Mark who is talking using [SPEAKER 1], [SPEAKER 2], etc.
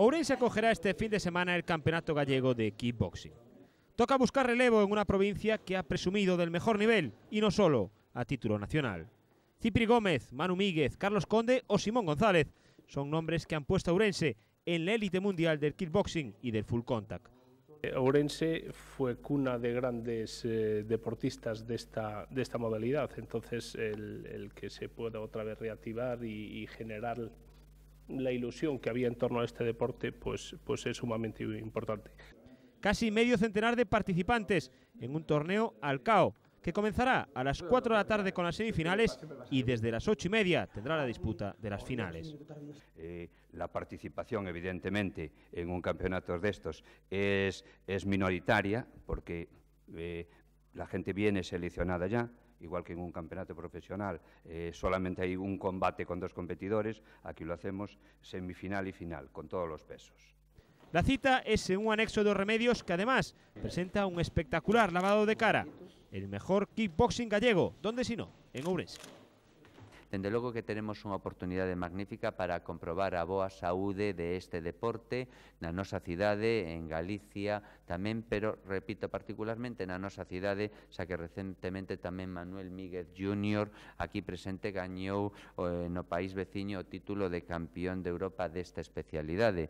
[SPEAKER 1] Ourense acogerá este fin de semana el Campeonato Gallego de Kickboxing. Toca buscar relevo en una provincia que ha presumido del mejor nivel, y no solo a título nacional. Cipri Gómez, Manu Míguez, Carlos Conde o Simón González son nombres que han puesto a Ourense
[SPEAKER 2] en la élite mundial del kickboxing y del full contact. Eh, Ourense fue cuna de grandes eh, deportistas de esta, modalidad, entonces el, que se pueda otra vez reactivar y generar la ilusión que había en torno a este deporte pues, pues es sumamente importante.
[SPEAKER 1] Casi medio centenar de participantes en un torneo al CAO, que comenzará a las 4 de la tarde con las semifinales y desde las 8 y media tendrá la disputa de las finales. Eh, la participación,
[SPEAKER 3] evidentemente, en un campeonato de estos es, es minoritaria, porque eh, la gente viene seleccionada ya, igual que en un campeonato profesional eh, solamente hay un combate con dos competidores, aquí lo hacemos semifinal y final, con
[SPEAKER 1] todos los pesos. La cita es en un anexo de remedios que además presenta un espectacular lavado de cara, el mejor kickboxing gallego, ¿dónde si no, en Ourense.
[SPEAKER 4] Dende logo que tenemos unha oportunidade magnífica para comprobar a boa saúde de este deporte na nosa cidade, en Galicia tamén, pero, repito, particularmente na nosa cidade, xa que recentemente tamén Manuel Míguez Jr. aquí presente gañou eh, no país veciño o título de campeón de Europa desta especialidade.